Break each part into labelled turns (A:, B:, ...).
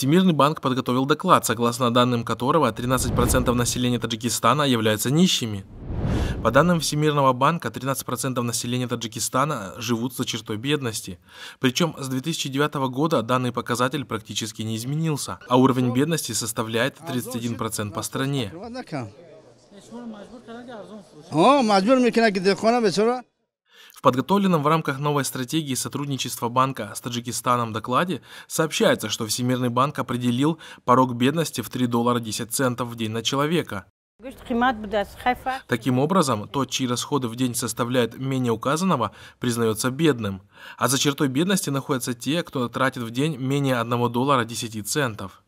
A: Всемирный банк подготовил доклад, согласно данным которого 13% населения Таджикистана являются нищими. По данным Всемирного банка, 13% населения Таджикистана живут за чертой бедности. Причем с 2009 года данный показатель практически не изменился, а уровень бедности составляет 31% по стране. В подготовленном в рамках новой стратегии сотрудничества банка с Таджикистаном докладе сообщается, что Всемирный банк определил порог бедности в 3 доллара 10 центов в день на человека. Таким образом, тот, чьи расходы в день составляют менее указанного, признается бедным. А за чертой бедности находятся те, кто тратит в день менее 1 доллара 10 центов.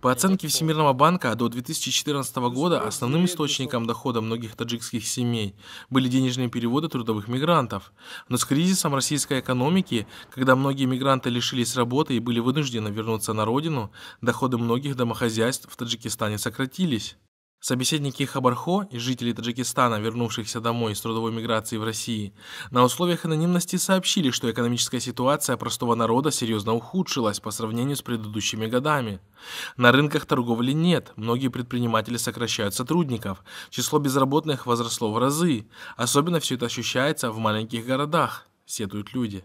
A: По оценке Всемирного банка, до 2014 года основным источником дохода многих таджикских семей были денежные переводы трудовых мигрантов. Но с кризисом российской экономики, когда многие мигранты лишились работы и были вынуждены вернуться на родину, доходы многих домохозяйств в Таджикистане сократились. Собеседники Хабархо и жители Таджикистана, вернувшихся домой из трудовой миграции в России, на условиях анонимности сообщили, что экономическая ситуация простого народа серьезно ухудшилась по сравнению с предыдущими годами. На рынках торговли нет, многие предприниматели сокращают сотрудников, число безработных возросло в разы, особенно все это ощущается в маленьких городах, сетуют люди.